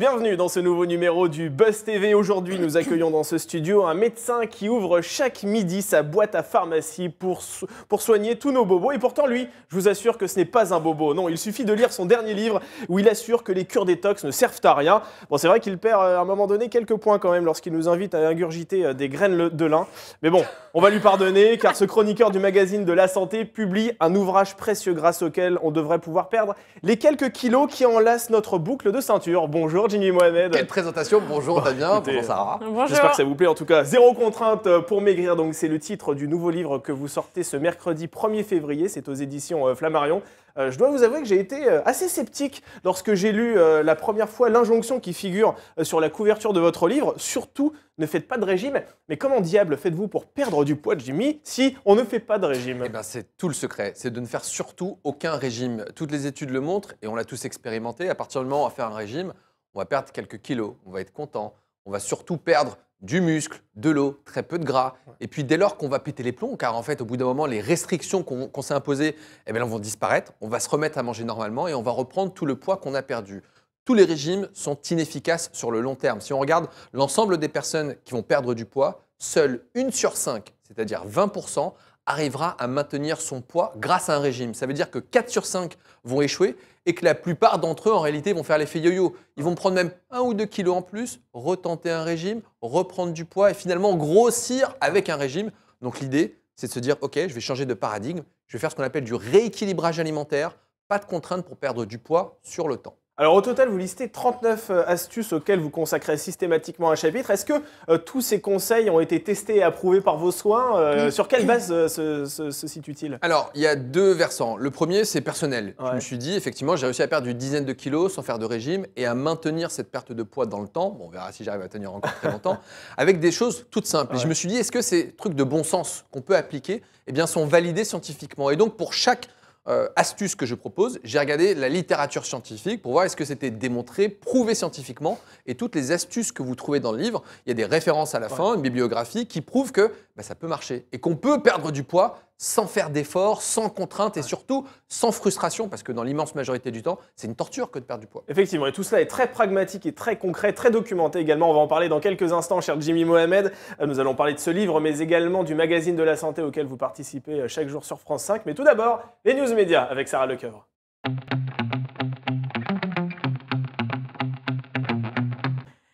bienvenue dans ce nouveau numéro du Buzz TV. Aujourd'hui, nous accueillons dans ce studio un médecin qui ouvre chaque midi sa boîte à pharmacie pour, pour soigner tous nos bobos. Et pourtant, lui, je vous assure que ce n'est pas un bobo. Non, il suffit de lire son dernier livre où il assure que les cures détox ne servent à rien. Bon, c'est vrai qu'il perd euh, à un moment donné quelques points quand même lorsqu'il nous invite à ingurgiter euh, des graines de lin. Mais bon, on va lui pardonner car ce chroniqueur du magazine de la santé publie un ouvrage précieux grâce auquel on devrait pouvoir perdre les quelques kilos qui enlacent notre boucle de ceinture. Bonjour continue, Mohamed. Quelle présentation Bonjour Damien, bonjour Sarah. J'espère que ça vous plaît. En tout cas, zéro contrainte euh, pour maigrir. Donc, c'est le titre du nouveau livre que vous sortez ce mercredi 1er février. C'est aux éditions euh, Flammarion. Euh, je dois vous avouer que j'ai été assez sceptique lorsque j'ai lu la première fois l'injonction qui figure sur la couverture de votre livre. Surtout, ne faites pas de régime. Mais comment diable faites-vous pour perdre du poids, Jimmy, si on ne fait pas de régime eh ben, C'est tout le secret. C'est de ne faire surtout aucun régime. Toutes les études le montrent et on l'a tous expérimenté. À partir du moment où on va faire un régime, on va perdre quelques kilos, on va être content, on va surtout perdre du muscle, de l'eau, très peu de gras. Et puis dès lors qu'on va péter les plombs, car en fait au bout d'un moment les restrictions qu'on s'est imposées, eh bien, elles vont disparaître, on va se remettre à manger normalement et on va reprendre tout le poids qu'on a perdu. Tous les régimes sont inefficaces sur le long terme. Si on regarde l'ensemble des personnes qui vont perdre du poids, seule une sur cinq, c'est-à-dire 20%, arrivera à maintenir son poids grâce à un régime. Ça veut dire que 4 sur 5 vont échouer et que la plupart d'entre eux, en réalité, vont faire l'effet yo-yo. Ils vont prendre même 1 ou 2 kilos en plus, retenter un régime, reprendre du poids et finalement grossir avec un régime. Donc l'idée, c'est de se dire, OK, je vais changer de paradigme, je vais faire ce qu'on appelle du rééquilibrage alimentaire, pas de contrainte pour perdre du poids sur le temps. Alors au total, vous listez 39 euh, astuces auxquelles vous consacrez systématiquement un chapitre. Est-ce que euh, tous ces conseils ont été testés et approuvés par vos soins euh, Sur quelle base se, situe-t-il Alors il y a deux versants. Le premier, c'est personnel. Je me suis dit, effectivement, j'ai réussi à perdre une dizaine de kilos sans faire de régime et à maintenir cette perte de poids dans le temps. Bon, on verra si j'arrive à tenir encore très longtemps. avec des choses toutes simples. je me suis dit, est-ce que ces trucs de bon sens qu'on peut appliquer eh bien, sont validés scientifiquement Et donc pour chaque euh, astuces que je propose, j'ai regardé la littérature scientifique pour voir est-ce que c'était démontré, prouvé scientifiquement, et toutes les astuces que vous trouvez dans le livre, il y a des références à la fin, une bibliographie qui prouve que bah, ça peut marcher et qu'on peut perdre du poids sans faire d'efforts, sans contrainte et surtout sans frustration, parce que dans l'immense majorité du temps, c'est une torture que de perdre du poids. Effectivement, et tout cela est très pragmatique et très concret, très documenté également. On va en parler dans quelques instants, cher Jimmy Mohamed. Euh, nous allons parler de ce livre, mais également du magazine de la santé auquel vous participez euh, chaque jour sur France 5. Mais tout d'abord, les news médias avec Sarah Lecoeur.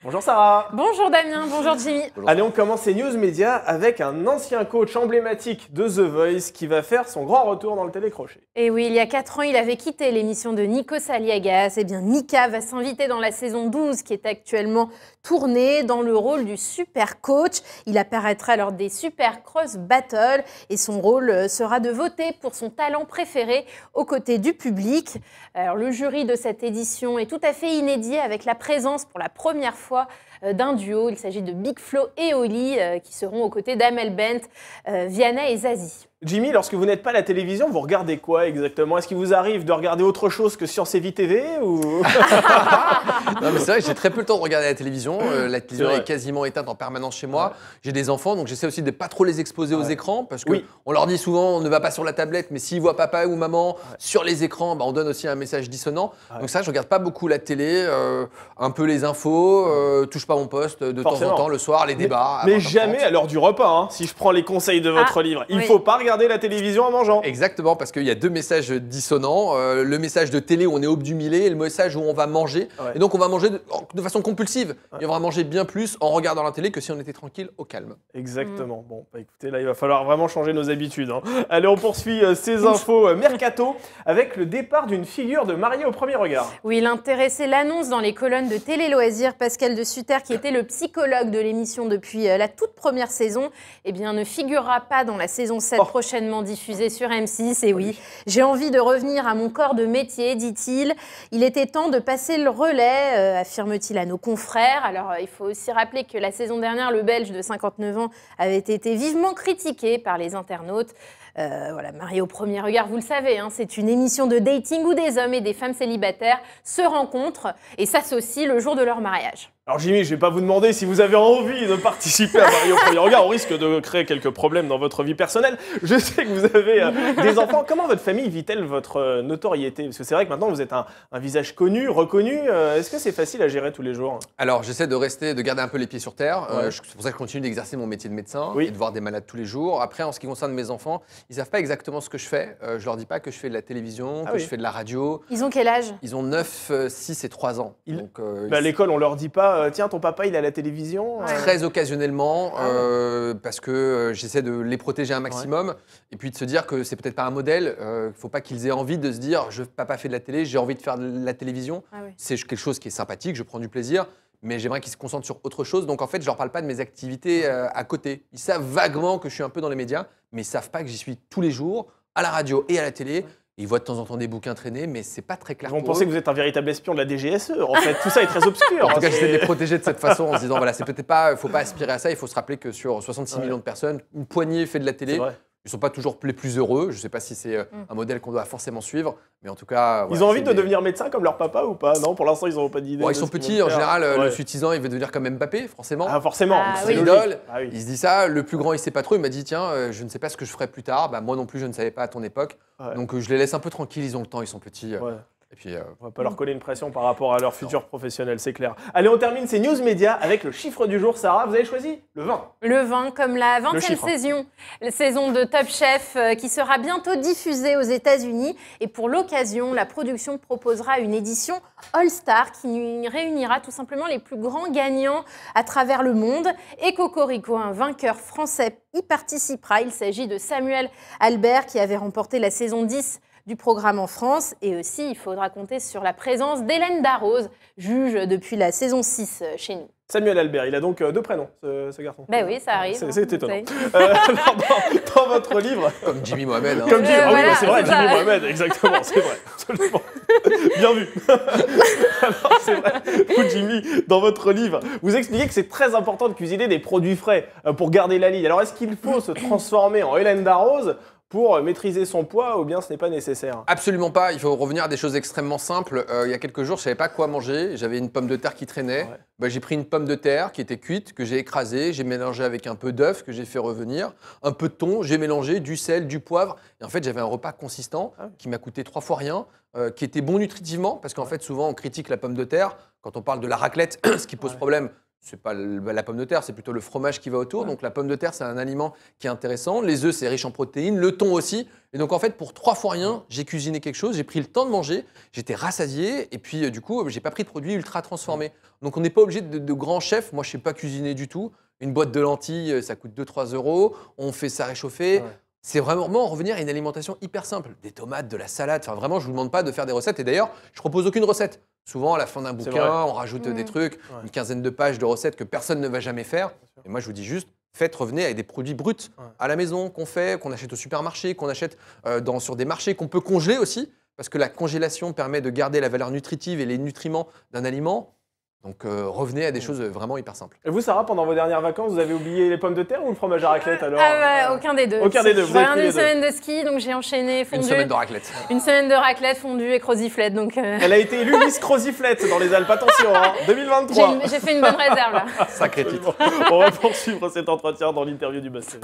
Bonjour Sarah. Bonjour Damien, bonjour Jimmy. Allez, on commence les news médias avec un ancien coach emblématique de The Voice qui va faire son grand retour dans le télécrochet. Et oui, il y a 4 ans, il avait quitté l'émission de Nico Saliagas. Eh bien, Nika va s'inviter dans la saison 12 qui est actuellement Tourné dans le rôle du super coach. Il apparaîtra lors des Super Cross Battle et son rôle euh, sera de voter pour son talent préféré aux côtés du public. Alors, le jury de cette édition est tout à fait inédit avec la présence pour la première fois euh, d'un duo. Il s'agit de Big Flo et Oli euh, qui seront aux côtés d'Amel Bent, Viana et Zazie. Jimmy, lorsque vous n'êtes pas à la télévision, vous regardez quoi exactement Est-ce qu'il vous arrive de regarder autre chose que Science et Vie TV ou... non, mais c'est vrai que j'ai très peu le temps de regarder la télévision. Euh, la télévision est, quasiment éteinte en permanence chez moi. J'ai des enfants, donc j'essaie aussi de ne pas trop les exposer aux écrans parce qu'on oui. on leur dit souvent on ne va pas sur la tablette, mais s'ils voient papa ou maman sur les écrans, bah, on donne aussi un message dissonant. Donc ça, je regarde pas beaucoup la télé, euh, un peu les infos, ne euh, touche pas mon poste de temps en temps, le soir, les débats. Mais, jamais à l'heure du repas. Hein, si je prends les conseils de votre ah, livre, il ne faut pas regarder la télévision en mangeant. Exactement, parce qu'il y a deux messages dissonants. Euh, le message de télé où on est obdumilé et le message où on va manger. Et donc on va manger de, façon compulsive. Et on va manger bien plus en regardant la télé que si on était tranquille au calme. Exactement. Bon, bah écoutez, là il va falloir vraiment changer nos habitudes. Hein. Allez, on poursuit euh, ces infos euh, mercato avec le départ d'une figure de mariée au premier regard. Oui, l'intéressé l'annonce dans les colonnes de Télé Loisirs, Pascal de Sutter, qui était le psychologue de l'émission depuis la toute première saison, eh bien, ne figurera pas dans la saison 7 prochainement diffusé sur M6. Et ah oui, j'ai envie de revenir à mon corps de métier, dit-il. Il était temps de passer le relais, euh, affirme-t-il à nos confrères. Alors, euh, il faut aussi rappeler que la saison dernière, le Belge de 59 ans avait été vivement critiqué par les internautes. Euh, voilà, Marie au premier regard, vous le savez, hein, c'est une émission de dating où des hommes et des femmes célibataires se rencontrent et s'associent le jour de leur mariage. Alors Jimmy, je ne vais pas vous demander si vous avez envie de participer à Mario Premier Regard. On risque de créer quelques problèmes dans votre vie personnelle. Je sais que vous avez euh, des enfants. Comment votre famille vit-elle votre euh, notoriété Parce que c'est vrai que maintenant vous êtes un, visage connu, reconnu. Euh, est-ce que c'est facile à gérer tous les jours Alors j'essaie de rester, de garder un peu les pieds sur terre. c'est pour ça que je continue d'exercer mon métier de médecin et de voir des malades tous les jours. Après, en ce qui concerne mes enfants, ils ne savent pas exactement ce que je fais. je ne leur dis pas que je fais de la télévision, ah que je fais de la radio. Ils ont quel âge Ils ont 9, 6 et 3 ans. Donc, bah, À l'école, on leur dit pas euh, tiens, ton papa, il a la télévision. Euh. Très occasionnellement, ah euh, parce que j'essaie de les protéger un maximum, et puis de se dire que c'est peut-être pas un modèle. euh, faut pas qu'ils aient envie de se dire, je papa fait de la télé, j'ai envie de faire de la télévision. Ah c'est quelque chose qui est sympathique, je prends du plaisir, mais j'aimerais qu'ils se concentrent sur autre chose. Donc en fait, je leur parle pas de mes activités à côté. Ils savent vaguement que je suis un peu dans les médias, mais ils savent pas que j'y suis tous les jours, à la radio et à la télé. Il voit de temps en temps des bouquins traîner, mais c'est pas très clair. Ils vont penser que vous êtes un véritable espion de la DGSE. En fait, tout ça est très obscur. en hein, tout cas, j'essaie de les protéger de cette façon en se disant voilà, c'est peut-être pas, faut pas aspirer à ça. Il faut se rappeler que sur 66 millions de personnes, une poignée fait de la télé ne sont pas toujours les plus heureux. Je ne sais pas si c'est euh, mm. un modèle qu'on doit forcément suivre, mais en tout cas. ils ont envie de devenir médecin comme leur papa ou pas Non, pour l'instant, ils n'ont pas d'idée. ils sont petits, en général, euh, le suitisant, il veut devenir comme Mbappé, forcément. Ah, forcément, ah c'est ah Il se dit ça. Le plus grand, il ne sait pas trop. Il m'a dit tiens, euh, je ne sais pas ce que je ferai plus tard. Bah, moi non plus, je ne savais pas à ton époque. Donc, je les laisse un peu tranquilles. Ils ont le temps, ils sont petits. Et puis, euh, On va pas leur mm. coller une pression par rapport à leur futur professionnel, c'est clair. Allez, on termine ces news médias avec le chiffre du jour. Sarah, vous avez choisi le 20. Le 20, comme la 20e saison, la saison de Top Chef euh, qui sera bientôt diffusée aux États-Unis. Et pour l'occasion, la production proposera une édition All-Star qui réunira tout simplement les plus grands gagnants à travers le monde. Et Cocorico, un vainqueur français, y participera. Il s'agit de Samuel Albert qui avait remporté la saison 10 du programme en France. Et aussi, il faudra compter sur la présence d'Hélène Darroze, juge depuis la saison 6 euh, chez nous. Samuel Albert, il a donc euh, deux prénoms, ce, garçon. Ben oui, ça arrive. C'est, hein, étonnant. Euh, dans, votre livre. Comme Jimmy Mohamed. Hein. Comme ah c'est vrai, Jimmy Mohamed, exactement, c'est vrai, Bien vu. Alors, c'est vrai, vous, Jimmy, dans votre livre, vous expliquez que c'est très important de cuisiner des produits frais pour garder la ligne. Alors, est-ce qu'il faut se transformer en Hélène Darroze pour maîtriser son poids ou bien ce n'est pas nécessaire Absolument pas. Il faut revenir à des choses extrêmement simples. Euh, il y a quelques jours, je savais pas quoi manger. J'avais une pomme de terre qui traînait. Bah, j'ai pris une pomme de terre qui était cuite, que j'ai écrasée, j'ai mélangé avec un peu d'œuf que j'ai fait revenir, un peu de thon, j'ai mélangé du sel, du poivre. Et en fait, j'avais un repas consistant ah qui m'a coûté trois fois rien, euh, qui était bon nutritivement, parce qu'en fait, souvent, on critique la pomme de terre quand on parle de la raclette, ce qui pose problème c'est pas bah, la pomme de terre, c'est plutôt le fromage qui va autour. Donc la pomme de terre, c'est un aliment qui est intéressant. Les œufs, c'est riche en protéines. Le thon aussi. Et donc en fait, pour trois fois rien, j'ai cuisiné quelque chose, j'ai pris le temps de manger, j'étais rassasié, et puis euh, du coup, j'ai pas pris de produits ultra transformés. Donc on n'est pas obligé de, de grands chefs. Moi, je sais pas cuisiner du tout. Une boîte de lentilles, euh, ça coûte 2-3 euros. On fait ça réchauffer. C'est vraiment revenir à une alimentation hyper simple. Des tomates, de la salade. Enfin, vraiment, je vous demande pas de faire des recettes. Et d'ailleurs, je propose aucune recette. Souvent, à la fin d'un bouquin, on rajoute des mmh. trucs, une quinzaine de pages de recettes que personne ne va jamais faire. Et moi, je vous dis juste, faites revenir avec des produits bruts à la maison, qu'on fait, qu'on achète au supermarché, qu'on achète euh, dans, sur des marchés, qu'on peut congeler aussi, parce que la congélation permet de garder la valeur nutritive et les nutriments d'un aliment. Donc euh, revenez à des mm. choses vraiment hyper simples. Et vous, Sarah, pendant vos dernières vacances, vous avez oublié les pommes de terre ou le fromage à raclette alors ah, bah, euh, Aucun des deux. Aucun des deux. Vous une semaine de ski, donc j'ai enchaîné fondu. Une semaine de raclette. Une semaine de raclette fondue et croziflette. Donc euh. Elle a été élue Miss Croziflette dans les Alpes. Attention, 2023. Hein, j'ai fait une bonne réserve là. Sacré titre. On va poursuivre cet entretien dans l'interview du bassin.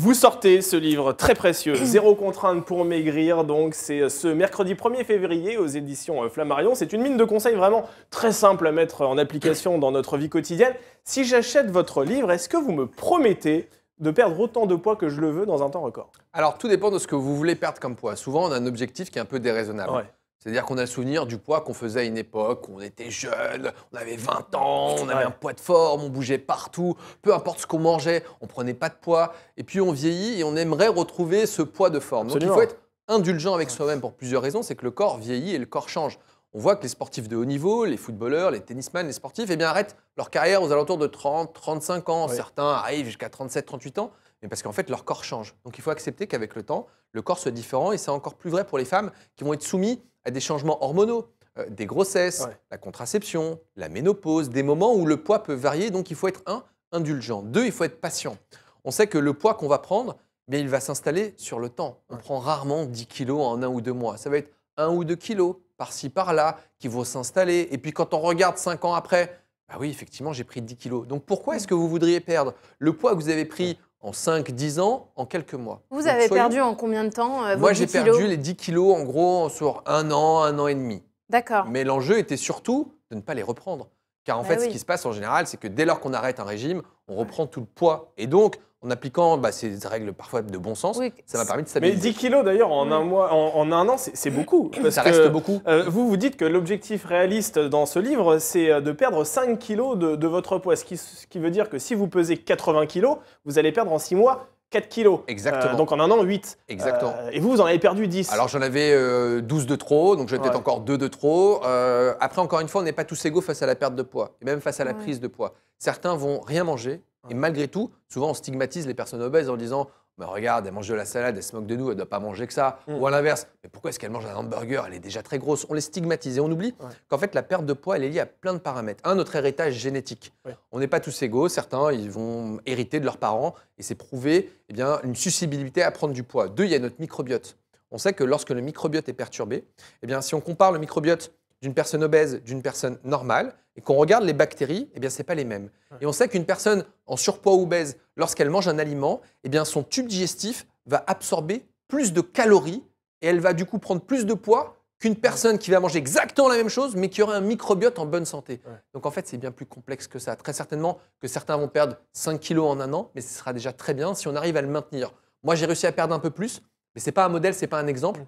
Vous sortez ce livre très précieux, Zéro contrainte pour maigrir, donc c'est euh, ce mercredi 1er février aux éditions euh, Flammarion. C'est une mine de conseils vraiment très simple à mettre en application dans notre vie quotidienne. Si j'achète votre livre, est-ce que vous me promettez de perdre autant de poids que je le veux dans un temps record Alors tout dépend de ce que vous voulez perdre comme poids. Souvent on a un objectif qui est un peu déraisonnable. C'est-à-dire qu'on a le souvenir du poids qu'on faisait à une époque où on était jeune, on avait 20 ans, on avait un poids de forme, on bougeait partout, peu importe ce qu'on mangeait, on prenait pas de poids. Et puis on vieillit et on aimerait retrouver ce poids de forme. Donc il faut être indulgent avec soi-même pour plusieurs raisons. C'est que le corps vieillit et le corps change. On voit que les sportifs de haut niveau, les footballeurs, les tennismen, les sportifs, eh bien arrêtent leur carrière aux alentours de 30, 35 ans. Certains arrivent jusqu'à 37, 38 ans, mais parce qu'en fait leur corps change. Donc il faut accepter qu'avec le temps, le corps soit différent et c'est encore plus vrai pour les femmes qui vont être soumises des changements hormonaux, euh, des grossesses, la contraception, la ménopause, des moments où le poids peut varier. Donc il faut être un indulgent. Deux, il faut être patient. On sait que le poids qu'on va prendre, eh il va s'installer sur le temps. On prend rarement 10 kilos en un ou deux mois. Ça va être un ou deux kilos par-ci par-là qui vont s'installer. Et puis quand on regarde cinq ans après, bah oui, effectivement, j'ai pris 10 kilos. Donc pourquoi est-ce que vous voudriez perdre le poids que vous avez pris en 5-10 ans, en quelques mois. Vous avez perdu en combien de temps euh, Moi, j'ai perdu les 10 kilos en gros sur un an, un an et demi. D'accord. Mais l'enjeu était surtout de ne pas les reprendre. Car en bah fait, ce qui se passe en général, c'est que dès lors qu'on arrête un régime, on reprend tout le poids. Et donc, en appliquant bah, ces règles parfois de bon sens, ça m'a permis de stabiliser. Mais 10 kilos d'ailleurs en, un mois, en, un an, c'est beaucoup. ça reste beaucoup. Euh, vous vous dites que l'objectif réaliste dans ce livre, c'est euh, de perdre 5 kilos de, votre poids. Ce qui, ce qui veut dire que si vous pesez 80 kilos, vous allez perdre en 6 mois 4 kilos. Euh, Exactement. donc en un an, 8. Exactement. Euh, et vous, vous en avez perdu 10. Alors j'en avais 12 euh, de trop, donc j'en peut-être encore 2 de trop. après, encore une fois, on n'est pas tous égaux face à la perte de poids, et même face à la prise de poids. Certains vont rien manger, et malgré tout, souvent on stigmatise les personnes obèses en disant bah, regarde, elle mange de la salade, elle se moque de nous, elle ne doit pas manger que ça. Mm. Ou à l'inverse, mais pourquoi est-ce qu'elle mange un hamburger Elle est déjà très grosse. On les stigmatise on oublie qu'en fait, la perte de poids, elle est liée à plein de paramètres. Un, notre héritage génétique. On n'est pas tous égaux. Certains, ils vont hériter de leurs parents et c'est prouvé eh bien, une susceptibilité à prendre du poids. Deux, il y a notre microbiote. On sait que lorsque le microbiote est perturbé, eh bien, si on compare le microbiote d'une personne obèse, d'une personne normale, et qu'on regarde les bactéries, eh bien, c'est pas les mêmes. Et on sait qu'une personne en surpoids ou obèse, lorsqu'elle mange un aliment, eh bien, son tube digestif va absorber plus de calories et elle va du coup prendre plus de poids qu'une personne qui va manger exactement la même chose, mais qui aurait un microbiote en bonne santé. Donc en fait, c'est bien plus complexe que ça. Très certainement que certains vont perdre 5 kilos en un an, mais ce sera déjà très bien si on arrive à le maintenir. Moi, j'ai réussi à perdre un peu plus, mais ce n'est pas un modèle, ce n'est pas un exemple. Mm.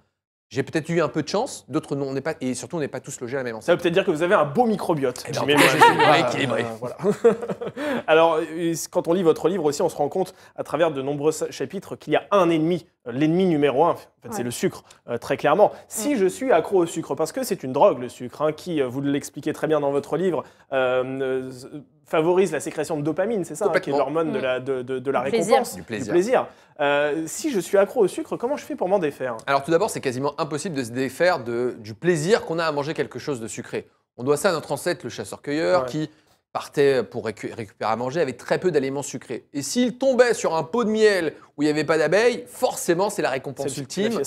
J'ai peut-être eu un peu de chance, d'autres non, on pas, et surtout on n'est pas tous logés à la même enceinte. Ça veut peut-être dire que vous avez un beau microbiote. Alors, quand on lit votre livre aussi, on se rend compte à travers de nombreux chapitres qu'il y a un ennemi, euh, l'ennemi numéro un, en fait, c'est le sucre, euh, très clairement. Si je suis accro au sucre, parce que c'est une drogue le sucre, hein, qui, euh, vous l'expliquez très bien dans votre livre, favorise la sécrétion de dopamine, c'est ça, hein, qui est l'hormone de mm. la, de, de, la du récompense, plaisir. du plaisir. Du plaisir. Euh, si je suis accro au sucre, comment je fais pour m'en défaire Alors tout d'abord, c'est quasiment impossible de se défaire de, du plaisir qu'on a à manger quelque chose de sucré. On doit ça à notre ancêtre, le chasseur-cueilleur, qui partait pour récupérer à manger avec très peu d'aliments sucrés. Et s'il tombait sur un pot de miel où il n'y avait pas d'abeilles, forcément c'est la récompense ultime.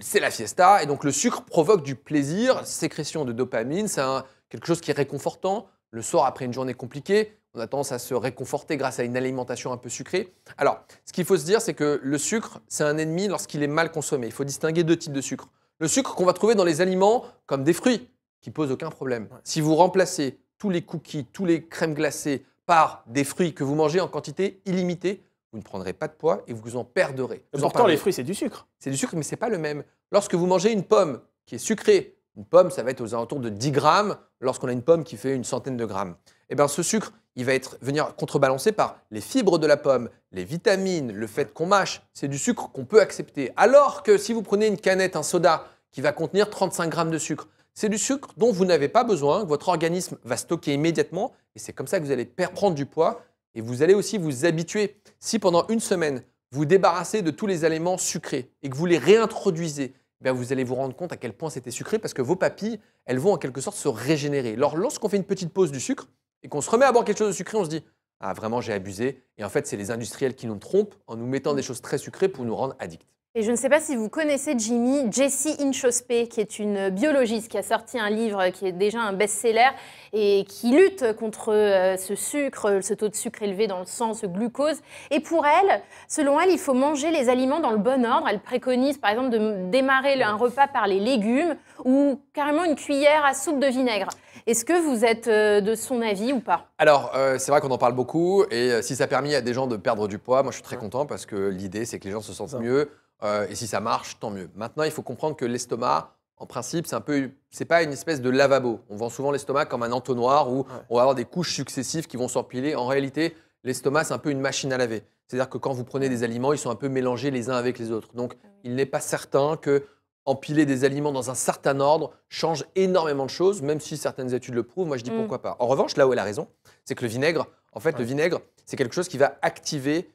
C'est la fiesta. Et donc le sucre provoque du plaisir, sécrétion de dopamine, c'est quelque chose qui est réconfortant le soir après une journée compliquée, on a tendance à se réconforter grâce à une alimentation un peu sucrée. Alors, ce qu'il faut se dire, c'est que le sucre, c'est un ennemi lorsqu'il est mal consommé. Il faut distinguer deux types de sucre. Le sucre qu'on va trouver dans les aliments comme des fruits, qui pose aucun problème. Si vous remplacez tous les cookies, tous les crèmes glacées par des fruits que vous mangez en quantité illimitée, vous ne prendrez pas de poids et vous en perdrez. Vous pourtant, les fruits, c'est du sucre. C'est du sucre, mais ce n'est pas le même. Lorsque vous mangez une pomme qui est sucrée une pomme, ça va être aux alentours de 10 grammes lorsqu'on a une pomme qui fait une centaine de grammes. Et eh bien ce sucre, il va être, venir contrebalancé par les fibres de la pomme, les vitamines, le fait qu'on mâche. C'est du sucre qu'on peut accepter. Alors que si vous prenez une canette, un soda, qui va contenir 35 grammes de sucre, c'est du sucre dont vous n'avez pas besoin, que votre organisme va stocker immédiatement. Et c'est comme ça que vous allez prendre du poids et vous allez aussi vous habituer. Si pendant une semaine, vous débarrassez de tous les aliments sucrés et que vous les réintroduisez eh vous allez vous rendre compte à quel point c'était sucré parce que vos papilles, elles vont en quelque sorte se régénérer. Alors lorsqu'on fait une petite pause du sucre et qu'on se remet à boire quelque chose de sucré, on se dit ah vraiment j'ai abusé. Et en fait c'est les industriels qui nous trompent en nous mettant mm. des choses très sucrées pour nous rendre addicts. Et je ne sais pas si vous connaissez Jimmy, Jessie Inchospé, qui est une biologiste qui a sorti un livre qui est déjà un best-seller et qui lutte contre euh, ce sucre, euh, ce taux de sucre élevé dans le sang, ce glucose. Et pour elle, selon elle, il faut manger les aliments dans le bon ordre. Elle préconise par exemple de démarrer un repas par les légumes ou carrément une cuillère à soupe de vinaigre. Est-ce que vous êtes euh, de son avis ou pas Alors, c'est vrai qu'on en parle beaucoup et si ça a permis à des gens de perdre du poids, moi je suis très content parce que l'idée c'est que les gens se sentent mieux. Euh, et si ça marche, tant mieux. Maintenant, il faut comprendre que l'estomac, en principe, c'est un peu, c'est pas une espèce de lavabo. On vend souvent l'estomac comme un entonnoir où on va avoir des couches successives qui vont s'empiler. En réalité, l'estomac, c'est un peu une machine à laver. C'est-à-dire que quand vous prenez des aliments, ils sont un peu mélangés les uns avec les autres. Donc, ah il n'est pas certain que empiler des aliments dans un certain ordre change énormément de choses, même si certaines études le prouvent. Moi, je dis mm. pourquoi pas. En revanche, là où elle a raison, c'est que le vinaigre, en fait, le vinaigre, c'est quelque chose qui va activer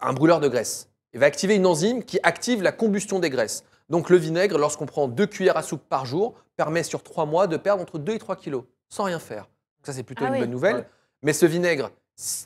un brûleur de graisse. Il va activer une enzyme qui active la combustion des graisses. Donc le vinaigre, lorsqu'on prend deux cuillères à soupe par jour, permet sur trois mois de perdre entre 2 et 3 kilos, sans rien faire. Ça, c'est plutôt ah une bonne nouvelle. Mais ce vinaigre,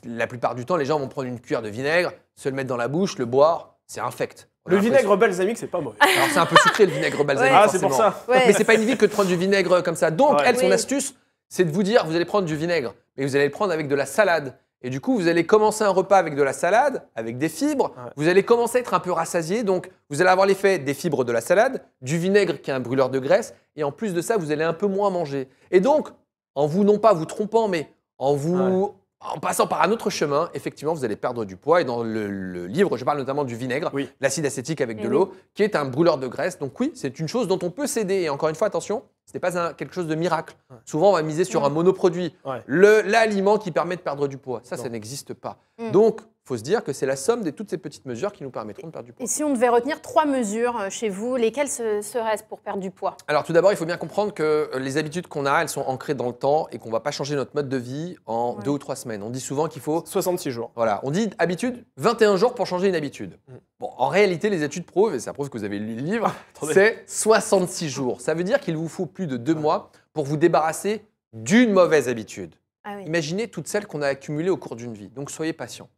la plupart du temps, les gens vont prendre une cuillère de vinaigre, se le mettre dans la bouche, le boire, c'est infect. Le vinaigre balsamique, c'est pas mauvais. Alors c'est un peu sucré le vinaigre balsamique. Ah, c'est pour ça. Mais c'est pas une vie que de prendre du vinaigre comme ça. Donc, elle, son astuce, c'est de vous dire, vous allez prendre du vinaigre, mais vous allez le prendre avec de la salade. Et du coup, vous allez commencer un repas avec de la salade, avec des fibres. Vous allez commencer à être un peu rassasié. Donc, vous allez avoir l'effet des fibres de la salade, du vinaigre qui est un brûleur de graisse. Et en plus de ça, vous allez un peu moins manger. Et donc, en vous, non pas vous trompant, mais en vous. En passant par un autre chemin, effectivement, vous allez perdre du poids. Et dans le, livre, je parle notamment du vinaigre, l'acide acétique avec de eh l'eau, qui est un brûleur de graisse. Donc oui, c'est une chose dont on peut s'aider. Et encore une fois, attention, ce n'est pas quelque chose de miracle. Souvent, on va miser sur mm. un monoproduit, l'aliment qui permet de perdre du poids. Ça, ça n'existe pas. Mm. Donc, il faut se dire que c'est la somme de toutes ces petites mesures qui nous permettront de perdre du poids. Et si on devait retenir trois mesures euh, chez vous, lesquelles seraient-ce pour perdre du poids Alors, tout d'abord, il faut bien comprendre que euh, les habitudes qu'on a, elles sont ancrées dans le temps et qu'on ne va pas changer notre mode de vie en deux ou trois semaines. On dit souvent qu'il faut. 66 jours. Voilà. On dit habitude, 21 jours pour changer une habitude. Mm en réalité, les études prouvent, et ça prouve que vous avez lu le livre, c'est 66 jours. Ça veut dire qu'il vous faut plus de deux mois pour vous débarrasser d'une mauvaise habitude. Ah Imaginez toutes celles qu'on a accumulées au cours d'une vie. Donc soyez patient.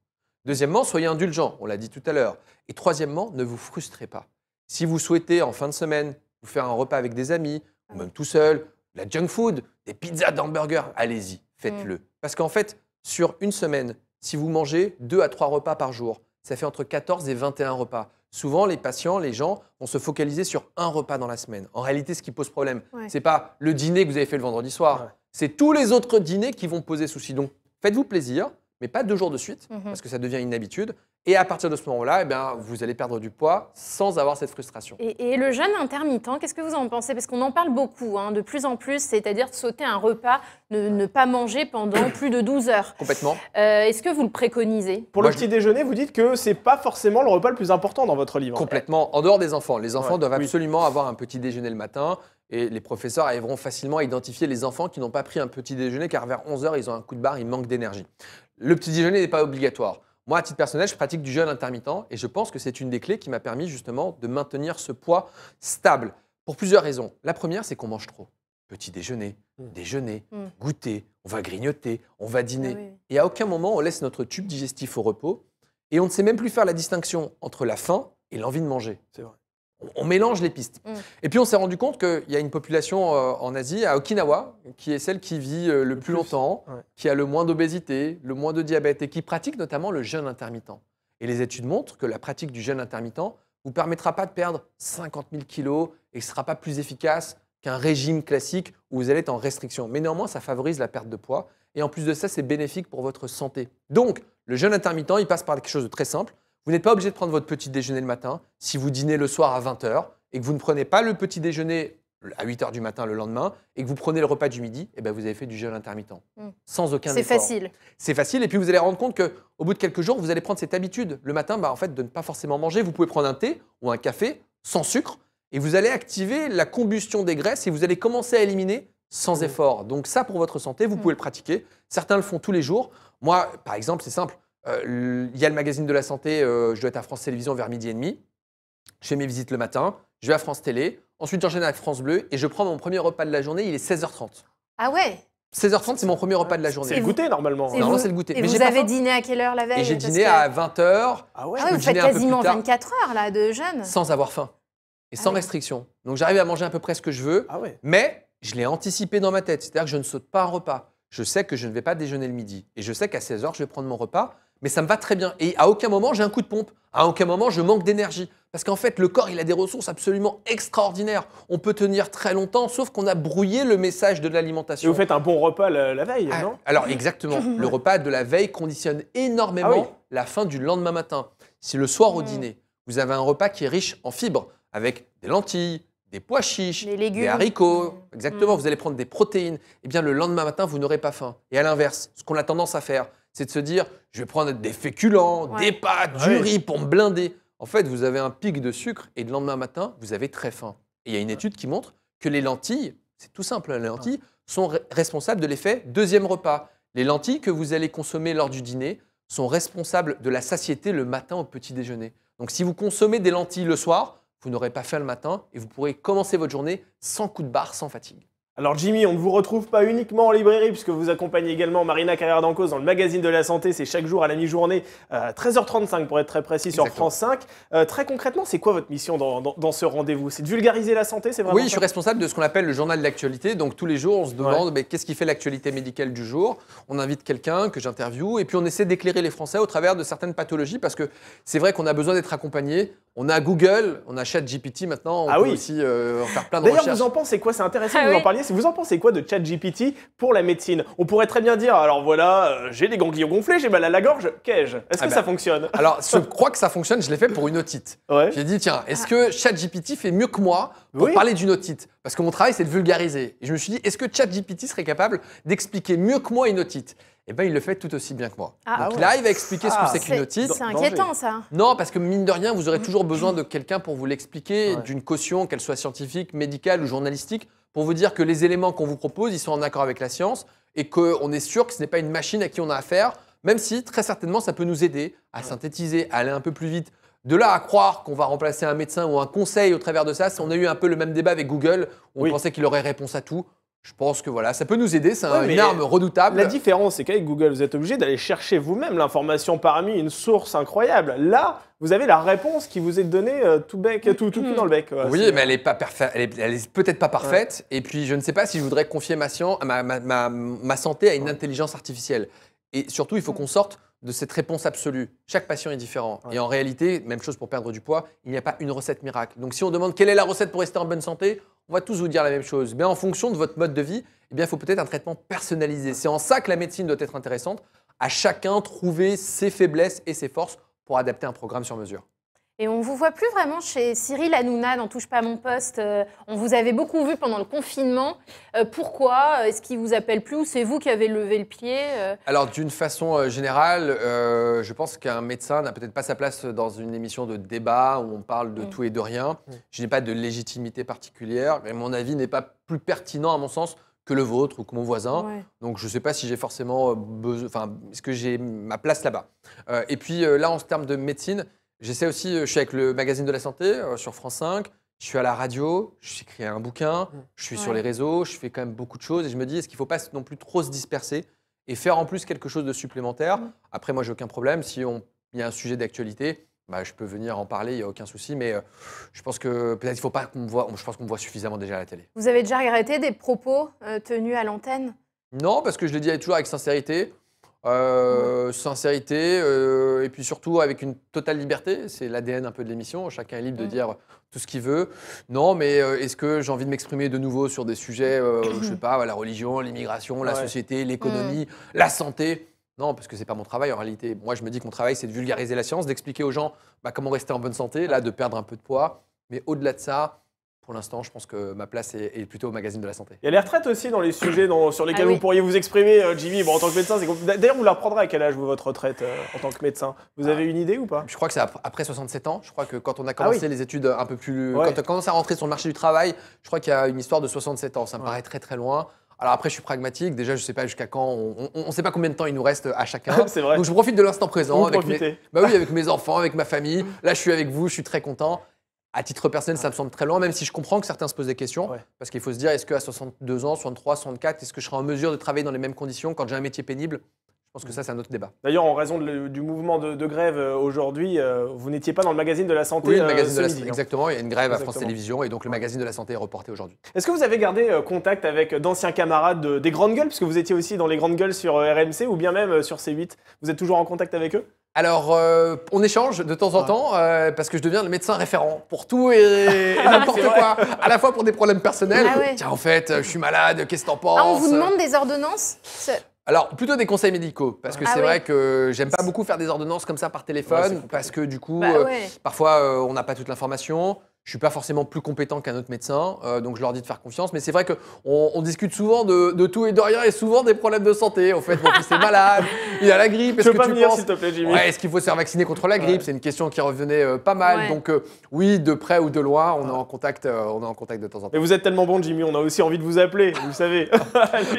Deuxièmement, soyez indulgent, on l'a dit tout à l'heure. Et troisièmement, ne vous frustrez pas. Si vous souhaitez en fin de semaine vous faire un repas avec des amis, ou ah même tout seul, la junk food, des pizzas, d'hamburger, allez-y, faites-le. Mm. Parce qu'en fait, sur une semaine, si vous mangez deux à trois repas par jour, ça fait entre 14 et 21 repas. Souvent, les patients, les gens vont se focaliser sur un repas dans la semaine. En réalité, ce qui pose problème, ce n'est pas le dîner que vous avez fait le vendredi soir, c'est tous les autres dîners qui vont poser souci. Donc, faites-vous plaisir, mais pas deux jours de suite, mhm. parce que ça devient une habitude. Et à partir de ce moment-là, eh bien, vous allez perdre du poids sans avoir cette frustration. Et, le jeûne intermittent, qu'est-ce que vous en pensez Parce qu'on en parle beaucoup, hein, de plus en plus, c'est-à-dire de sauter un repas, ne, ne pas manger pendant plus de 12 heures. Complètement. Euh, est-ce que vous le préconisez Pour le petit déjeuner, vous dites que c'est pas forcément le repas le plus important dans votre livre. Complètement, en dehors des enfants. Les enfants doivent absolument avoir un petit déjeuner le matin. Et les professeurs arriveront facilement à identifier les enfants qui n'ont pas pris un petit déjeuner car vers 11h, ils ont un coup de barre, ils manquent d'énergie. Le petit déjeuner n'est pas obligatoire. Moi, à titre personnel, je pratique du jeûne intermittent et je pense que c'est une des clés qui m'a permis justement de maintenir ce poids stable pour plusieurs raisons. La première, c'est qu'on mange trop. Petit déjeuner, mmh. déjeuner, mmh. goûter, on va grignoter, on va dîner. Ah et à aucun moment, on laisse notre tube digestif au repos et on ne sait même plus faire la distinction entre la faim et l'envie de manger. C'est vrai on mélange les pistes. Mm. Et puis on s'est rendu compte qu'il y a une population euh, en Asie, à Okinawa, qui est celle qui vit euh, le, plus, longtemps, qui a le moins d'obésité, le moins de diabète et qui pratique notamment le jeûne intermittent. Et les études montrent que la pratique du jeûne intermittent vous permettra pas de perdre 50 000 kilos et ne sera pas plus efficace qu'un régime classique où vous allez être en restriction. Mais néanmoins, ça favorise la perte de poids et en plus de ça, c'est bénéfique pour votre santé. Donc, le jeûne intermittent, il passe par quelque chose de très simple. Vous n'êtes pas obligé de prendre votre petit déjeuner le matin si vous dînez le soir à 20h et que vous ne prenez pas le petit déjeuner à 8h du matin le lendemain et que vous prenez le repas du midi, et eh ben vous avez fait du jeûne intermittent. Hmm. Sans aucun effort. C'est facile. C'est facile et puis vous allez rendre compte qu'au bout de quelques jours, vous allez prendre cette habitude le matin bah, en fait, de ne pas forcément manger. Vous pouvez prendre un thé ou un café sans sucre et vous allez activer la combustion des graisses et vous allez commencer à éliminer sans hmm. effort. Donc ça, pour votre santé, vous hmm. pouvez le pratiquer. Certains le font tous les jours. Moi, par exemple, c'est simple. Euh, il y a le magazine de la santé, euh, je dois être à France Télévisions vers midi et demi. Je fais mes visites le matin, je vais à France Télé, ensuite j'enchaîne avec France Bleu et je prends mon premier repas de la journée, il est 16h30. Ah ouais 16h30, c'est mon premier repas de la journée. C'est le goûter normalement. Normalement, c'est le mais vous avez dîné à quelle heure la veille j'ai dîné à 20h. Ah ouais, ah vous faites quasiment 24 heures là, de jeûne. Sans avoir faim et sans ah restriction. Donc j'arrive à manger à peu près ce que je veux, ah mais je l'ai anticipé dans ma tête. C'est-à-dire que je ne saute pas un repas. Je sais que je ne vais pas déjeuner le midi. Et je sais qu'à 16h, je vais prendre mon repas mais ça me va très bien. Et à aucun moment, j'ai un coup de pompe. À aucun moment, je manque d'énergie. Parce qu'en fait, le corps, il a des ressources absolument extraordinaires. On peut tenir très longtemps, sauf qu'on a brouillé le message de l'alimentation. Et vous faites un bon repas la, veille, ah, non Alors, exactement. le repas de la veille conditionne énormément ah la fin du lendemain matin. Si le soir au dîner, vous avez un repas qui est riche en fibres, avec des lentilles, des pois chiches, des haricots, exactement, mm. vous allez prendre des protéines, et eh bien, le lendemain matin, vous n'aurez pas faim. Et à l'inverse, ce qu'on a tendance à faire, c'est de se dire je vais prendre des féculents, des pâtes, du riz pour me blinder. En fait, vous avez un pic de sucre et le lendemain matin, vous avez très faim. Et il y a une étude qui montre que les lentilles, c'est tout simple, hein, les lentilles sont responsables de l'effet deuxième repas. Les lentilles que vous allez consommer lors du dîner sont responsables de la satiété le matin au petit déjeuner. Donc si vous consommez des lentilles le soir, vous n'aurez pas faim le matin et vous pourrez commencer votre journée sans coup de barre, sans fatigue. Alors Jimmy, on ne vous retrouve pas uniquement en librairie puisque vous accompagnez également Marina Carrière cause dans le magazine de la santé, c'est chaque jour à la mi-journée, à euh, 13h35 pour être très précis sur France 5. Euh, très concrètement, c'est quoi votre mission dans, ce rendez-vous C'est de vulgariser la santé, c'est vrai. Oui, je suis responsable de ce qu'on appelle le journal de l'actualité. Donc tous les jours, on se demande qu'est-ce qui fait l'actualité médicale du jour. On invite quelqu'un que j'interviewe et puis on essaie d'éclairer les Français au travers de certaines pathologies parce que c'est vrai qu'on a besoin d'être accompagné on a Google, on a ChatGPT maintenant, on ah peut aussi euh, faire plein de D'ailleurs, vous en pensez quoi C'est intéressant que ah vous en parliez. Vous en pensez quoi de ChatGPT pour la médecine On pourrait très bien dire, alors voilà, euh, j'ai des ganglions gonflés, j'ai mal à la gorge, qu'ai-je Est-ce ah que bah, ça fonctionne Alors, je crois que ça fonctionne, je l'ai fait pour une otite. J'ai dit, tiens, est-ce que ChatGPT fait mieux que moi pour parler d'une otite Parce que mon travail, c'est de vulgariser. Et je me suis dit, est-ce que ChatGPT serait capable d'expliquer mieux que moi une otite eh ben, il le fait tout aussi bien que moi. Ah Donc, là, il va expliquer ce que ah. c'est qu'une otite. C'est inquiétant, ça. Non, parce que mine de rien, vous aurez mm. toujours besoin de quelqu'un pour vous l'expliquer, d'une caution, qu'elle soit scientifique, médicale ou journalistique, pour vous dire que les éléments qu'on vous propose, ils sont en accord avec la science et qu'on est sûr que ce n'est pas une machine à qui on a affaire, même si très certainement ça peut nous aider à synthétiser, à aller un peu plus vite. De là à croire qu'on va remplacer un médecin ou un conseil au travers de ça, on a eu un peu le même débat avec Google, on pensait qu'il aurait réponse à tout. Je pense que voilà, ça peut nous aider, c'est une arme redoutable. La différence, c'est qu'avec Google, vous êtes obligé d'aller chercher vous-même l'information parmi une source incroyable. Là, vous avez la réponse qui vous est donnée euh, tout, bec, tout, mm. dans le bec. oui, mais elle est, pas peut-être pas parfaite. Et puis, je ne sais pas si je voudrais confier ma santé à une intelligence artificielle. Et surtout, il faut mm. qu'on sorte de cette réponse absolue. Chaque patient est différent. Et en réalité, même chose pour perdre du poids, il n'y a pas une recette miracle. Donc si on demande quelle est la recette pour rester en bonne santé, on va tous vous dire la même chose. Mais en fonction de votre mode de vie, eh bien, il faut peut-être un traitement personnalisé. C'est en ça que la médecine doit être intéressante. À chacun trouver ses faiblesses et ses forces pour adapter un programme sur mesure. Et on vous voit plus vraiment chez Cyril Hanouna, dans « touche pas à mon poste. Euh, on vous avait beaucoup vu pendant le confinement. Euh, pourquoi Est-ce qu'il vous appelle plus ou c'est vous qui avez levé le pied euh? Alors d'une façon générale, je pense qu'un médecin n'a peut-être pas sa place dans une émission de débat où on parle de mm. tout et de rien. Mm. Je n'ai pas de légitimité particulière, mais mon avis n'est pas plus pertinent à mon sens que le vôtre ou que mon voisin. Donc je ne sais pas si j'ai forcément besoin, enfin, est-ce que j'ai ma place là-bas. et puis là, en termes de médecine, J'essaie aussi, euh, je suis avec le magazine de la santé euh, sur France 5, je suis à la radio, j'écris un bouquin, mm. je suis sur les réseaux, je fais quand même beaucoup de choses et je me dis, est-ce qu'il ne faut pas non plus trop se disperser et faire en plus quelque chose de supplémentaire mm. Après, moi, j'ai aucun problème. Si on, y a un sujet d'actualité, bah, je peux venir en parler, il n'y a aucun souci, mais euh, je pense que peut-être il faut pas qu'on me voit, je pense qu'on me voit suffisamment déjà à la télé. Vous avez déjà regretté des propos tenus à l'antenne Non, parce que je le dis toujours avec sincérité. Euh, sincérité euh, et puis surtout avec une totale liberté. C'est l'ADN un peu de l'émission. Chacun est libre de mm. dire tout ce qu'il veut. Non, mais euh, est-ce que j'ai envie de m'exprimer de nouveau sur des sujets, je sais pas, la religion, l'immigration, la société, l'économie, la santé non, parce que c'est pas mon travail en réalité. Moi, je me dis que mon travail, c'est de vulgariser la science, d'expliquer aux gens bah, comment rester en bonne santé, là, de perdre un peu de poids. Mais au-delà de ça, pour l'instant, je pense que ma place est, plutôt au magazine de la santé. Il y a les retraites aussi dans les sujets sur lesquels ah vous pourriez vous exprimer, euh, Jimmy. en tant que médecin, c'est D'ailleurs, vous la reprendrez à quel âge, vous, votre retraite euh, en tant que médecin Vous avez ah. une idée ou pas Je crois que c'est après 67 ans. Je crois que quand on a ah commencé les études un peu plus. Quand on commencé à rentrer sur le marché du travail, je crois qu'il y a une histoire de 67 ans. Ça me paraît très très loin. Alors après, je suis pragmatique. Déjà, je ne sais pas jusqu'à quand. On ne sait pas combien de temps il nous reste à chacun. Donc je profite de l'instant présent. Vous avec bah oui, avec mes enfants, avec ma famille. Là, je suis avec vous. Je suis très content à titre personnel, ça me semble très loin, même si je comprends que certains se posent des questions. Parce qu'il faut se dire, est-ce qu'à 62 ans, 63, 64, est-ce que je serai en mesure de travailler dans les mêmes conditions quand j'ai un métier pénible pense que ça, c'est un autre débat. D'ailleurs, en raison du mouvement de, grève euh, aujourd'hui, euh, vous n'étiez pas dans le magazine de la santé. Oui, le euh, magazine de la santé. Hein. Exactement, il y a une grève à France Télévisions et donc le magazine de la santé est reporté aujourd'hui. Est-ce que vous avez gardé contact avec d'anciens camarades des Grandes Gueules, Parce que vous étiez aussi dans les Grandes Gueules sur RMC ou bien même sur C8 Vous êtes toujours en contact avec eux alors, on échange de temps en temps parce que je deviens le médecin référent pour tout et, n'importe quoi. À la fois pour des problèmes personnels. Ah Tiens, en fait, je suis malade, qu'est-ce que t'en penses ah, On vous demande des ordonnances alors, plutôt des conseils médicaux, parce que ah c'est vrai que j'aime pas beaucoup faire des ordonnances comme ça par téléphone, parce que du coup, bah euh, parfois, euh, on n'a pas toute l'information je ne suis pas forcément plus compétent qu'un autre médecin, euh, donc je leur dis de faire confiance. Mais c'est vrai qu'on on discute souvent de, tout et de rien et souvent des problèmes de santé. En fait, mon fils est malade, il a la grippe. Est-ce que pas tu venir, s'il te plaît, Jimmy ouais, Est-ce qu'il faut se faire vacciner contre la grippe C'est une question qui revenait euh, pas mal. Donc euh, oui, de près ou de loin, on est en contact, on est en contact de temps en temps. Et vous êtes tellement bon, Jimmy, on a aussi envie de vous appeler, vous savez.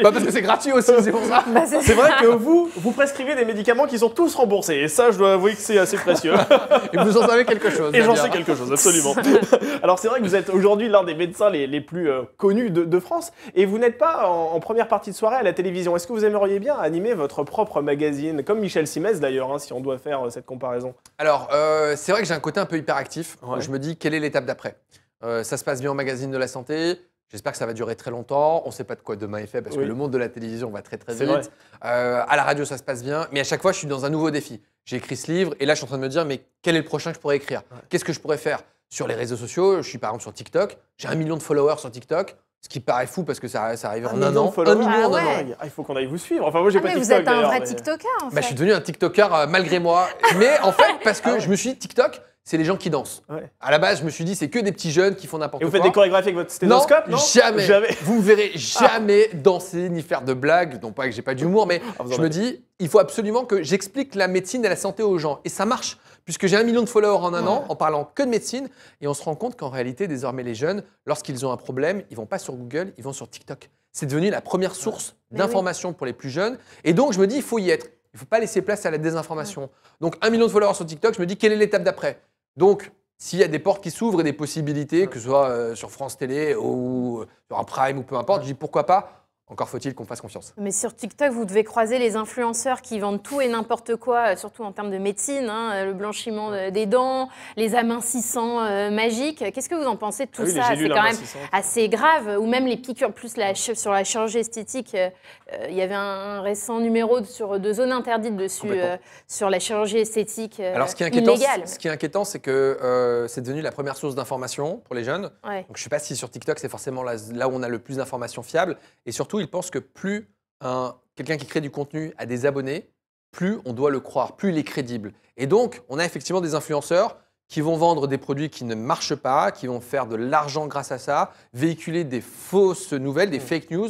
Bah, parce que c'est gratuit aussi, c'est pour ça. Bah, c'est, vrai que vous, vous prescrivez des médicaments qui sont tous remboursés. Et ça, je dois avouer que c'est assez précieux. et vous en savez quelque chose. Et j'en sais quelque chose, absolument. Alors c'est vrai que vous êtes aujourd'hui l'un des médecins les, plus euh, connus de, France et vous n'êtes pas en, première partie de soirée à la télévision. Est-ce que vous aimeriez bien animer votre propre magazine, comme Michel Simès d'ailleurs, hein, si on doit faire euh, cette comparaison Alors euh, c'est vrai que j'ai un côté un peu hyperactif. Je me dis quelle est l'étape d'après Ça se passe bien au magazine de la santé. J'espère que ça va durer très longtemps. On ne sait pas de quoi demain est fait parce que le monde de la télévision va très très vite. à la radio, ça se passe bien. Mais à chaque fois, je suis dans un nouveau défi j'ai écrit ce livre et là je suis en train de me dire mais quel est le prochain que je pourrais écrire Qu'est-ce que je pourrais faire sur les réseaux sociaux. Je suis par exemple sur TikTok, j'ai un million de followers sur TikTok. Ce qui paraît fou parce que ça, arrive en un an. Un million ah ah, il faut qu'on aille vous suivre. Enfin, moi, j'ai ah pas mais TikTok. Vous êtes un vrai euh, TikToker, en fait. Bah, je suis devenu un TikToker euh, malgré moi. mais en fait, parce que je me suis dit, TikTok, c'est les gens qui dansent. À la base, je me suis dit, c'est que des petits jeunes qui font n'importe quoi. Et vous faites des chorégraphies avec votre sténoscope non, jamais. Vous me verrez ah. jamais danser ni faire de blagues. Non pas que j'ai pas d'humour, mais ah, je me dis, il faut absolument que j'explique la médecine et la santé aux gens. Et ça marche, puisque j'ai un million de followers en un an en parlant que de médecine. Et on se rend compte qu'en réalité, désormais, les jeunes, lorsqu'ils ont un problème, ils vont pas sur Google, ils vont sur TikTok. C'est devenu la première source eh d'information pour les plus jeunes. Et donc, je me dis, il faut y être. Il ne faut pas laisser place à la désinformation. Donc, un million de followers sur TikTok, je me dis, quelle est l'étape d'après donc, s'il y a des portes qui s'ouvrent et des possibilités, que ce soit euh, sur France Télé ou euh, sur un Prime ou peu importe, je dis pourquoi pas encore faut-il qu'on fasse confiance. Mais sur TikTok, vous devez croiser les influenceurs qui vendent tout et n'importe quoi, euh, surtout en termes de médecine, hein, euh, le blanchiment des dents, les amincissants euh, magiques. Qu'est-ce que vous en pensez de tout ah ça C'est quand même assez grave. Ou même les piqûres, plus sur la chirurgie esthétique. il y avait un, récent numéro sur, de zone interdite dessus, sur la chirurgie esthétique Alors, ce qui est inquiétant, Ce qui est inquiétant, c'est que c'est devenu la première source d'information pour les jeunes. Donc, je ne sais pas si sur TikTok, c'est forcément là, là où on a le plus d'informations fiables. Et surtout, ils il que plus quelqu'un qui crée du contenu a des abonnés, plus on doit le croire, plus il est crédible. Et donc, on a effectivement des influenceurs qui vont vendre des produits qui ne marchent pas, qui vont faire de l'argent grâce à ça, véhiculer des fausses nouvelles, des mm. fake news.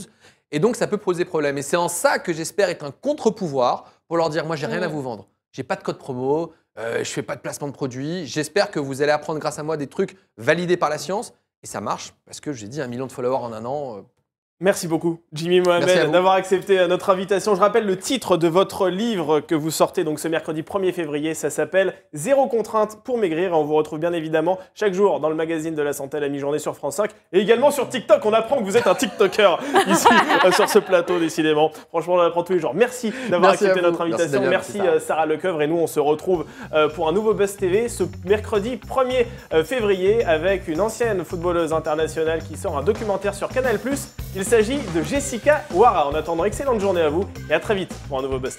Et donc, ça peut poser problème. Et c'est en ça que j'espère être un contre-pouvoir pour leur dire, moi, j'ai rien à mm. vous vendre. J'ai pas de code promo, je euh, je fais pas de placement de produits. J'espère que vous allez apprendre grâce à moi des trucs validés par la science. Et ça marche parce que j'ai dit un million de followers en un an. Euh, Merci beaucoup, Jimmy Mohamed, d'avoir accepté euh, notre invitation. Je rappelle le titre de votre livre que vous sortez donc ce mercredi 1er février. Ça s'appelle Zéro contrainte pour maigrir. On vous retrouve bien évidemment chaque jour dans le magazine de la santé à la mi-journée sur France 5 et également sur TikTok. On apprend que vous êtes un TikToker ici euh, sur ce plateau, décidément. Franchement, on apprend tous les jours. Merci d'avoir accepté notre invitation. Merci, euh, Sarah Lecoeuvre. Et nous, on se retrouve pour un nouveau Buzz TV ce mercredi 1er février avec une ancienne footballeuse internationale qui sort un documentaire sur Canal. Il s'agit de Jessica Wara. En attendant excellente journée à vous et à très vite pour un nouveau Buzz